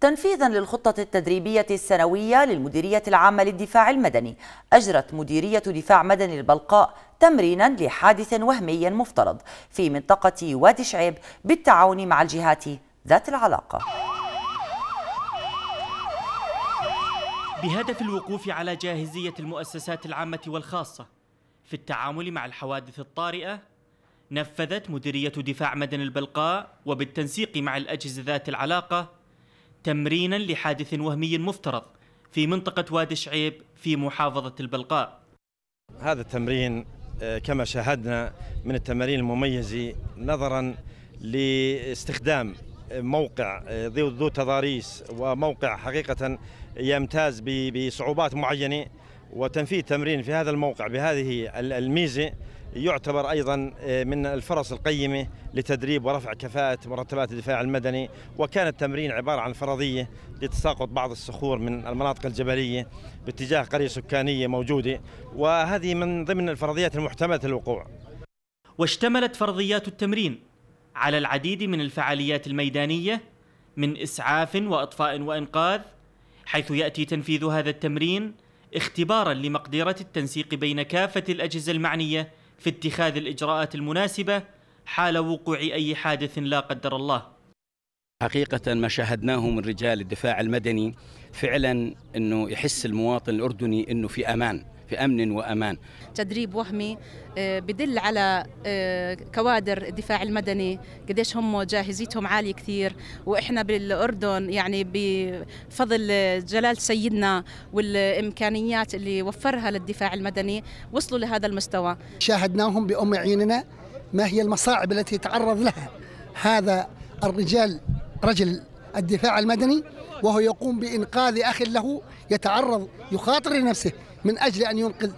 تنفيذا للخطة التدريبية السنوية للمديرية العامة للدفاع المدني أجرت مديرية دفاع مدني البلقاء تمرينا لحادث وهمي مفترض في منطقة وادي شعيب بالتعاون مع الجهات ذات العلاقة بهدف الوقوف على جاهزية المؤسسات العامة والخاصة في التعامل مع الحوادث الطارئة نفذت مديرية دفاع مدني البلقاء وبالتنسيق مع الأجهزة ذات العلاقة تمرينا لحادث وهمي مفترض في منطقة وادي شعيب في محافظة البلقاء هذا التمرين آه، كما شاهدنا من التمارين المميزة نظرا لاستخدام موقع آه، ذو تضاريس وموقع حقيقة يمتاز بصعوبات معينة وتنفيذ تمرين في هذا الموقع بهذه الميزة يعتبر أيضا آه، من الفرص القيمة لتدريب ورفع كفاءة مرتبات الدفاع المدني وكان التمرين عبارة عن فرضية لتساقط بعض الصخور من المناطق الجبلية باتجاه قرية سكانية موجودة وهذه من ضمن الفرضيات المحتملة الوقوع واشتملت فرضيات التمرين على العديد من الفعاليات الميدانية من إسعاف وإطفاء وإنقاذ حيث يأتي تنفيذ هذا التمرين اختبارا لمقدرة التنسيق بين كافة الأجهزة المعنية في اتخاذ الإجراءات المناسبة حال وقوع أي حادث لا قدر الله حقيقة ما شاهدناه من رجال الدفاع المدني فعلا انه يحس المواطن الاردني انه في امان في امن وامان. تدريب وهمي آه، بدل على آه، كوادر الدفاع المدني قديش هم جاهزيتهم عاليه كثير واحنا بالاردن يعني بفضل جلال سيدنا والامكانيات اللي وفرها للدفاع المدني وصلوا لهذا المستوى. شاهدناهم بام عيننا ما هي المصاعب التي تعرض لها هذا الرجال رجل الدفاع المدني وهو يقوم بإنقاذ أخ له يتعرض يخاطر نفسه من أجل أن ينقذ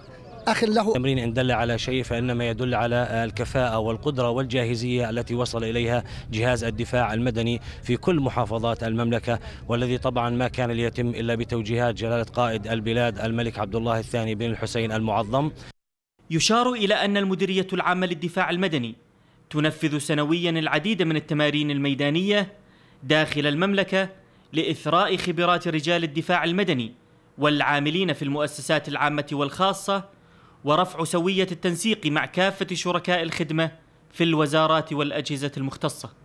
أخ له التمرين إن دل على شيء فإنما يدل على الكفاءة والقدرة والجاهزية التي وصل إليها جهاز الدفاع المدني في كل محافظات المملكة والذي طبعا ما كان ليتم إلا بتوجيهات جلالة قائد البلاد الملك عبد الله الثاني بن الحسين المعظم يشار إلى أن المديرية العامة للدفاع المدني تنفذ سنويا العديد من التمارين الميدانية داخل المملكه لاثراء خبرات رجال الدفاع المدني والعاملين في المؤسسات العامه والخاصه ورفع سويه التنسيق مع كافه شركاء الخدمه في الوزارات والاجهزه المختصه